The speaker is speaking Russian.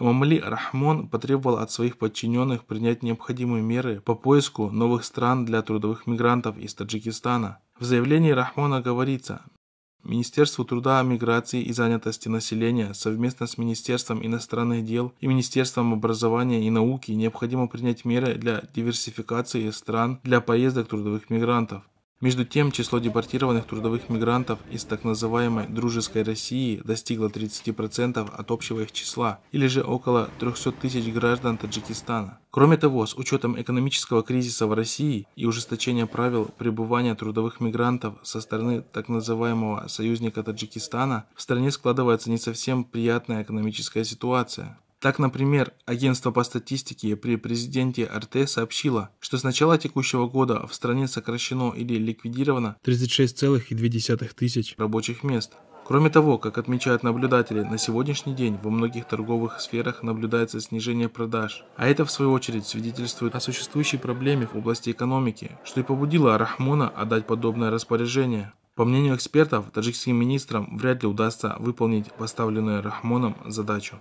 Мамли Рахмон потребовал от своих подчиненных принять необходимые меры по поиску новых стран для трудовых мигрантов из Таджикистана. В заявлении Рахмона говорится, Министерству труда, миграции и занятости населения совместно с Министерством иностранных дел и Министерством образования и науки необходимо принять меры для диверсификации стран для поездок трудовых мигрантов. Между тем, число депортированных трудовых мигрантов из так называемой «дружеской России» достигло 30% от общего их числа, или же около 300 тысяч граждан Таджикистана. Кроме того, с учетом экономического кризиса в России и ужесточения правил пребывания трудовых мигрантов со стороны так называемого союзника Таджикистана, в стране складывается не совсем приятная экономическая ситуация. Так, например, агентство по статистике при президенте РТ сообщило, что с начала текущего года в стране сокращено или ликвидировано 36,2 тысяч рабочих мест. Кроме того, как отмечают наблюдатели, на сегодняшний день во многих торговых сферах наблюдается снижение продаж, а это в свою очередь свидетельствует о существующей проблеме в области экономики, что и побудило Рахмона отдать подобное распоряжение. По мнению экспертов, таджикским министрам вряд ли удастся выполнить поставленную Рахмоном задачу.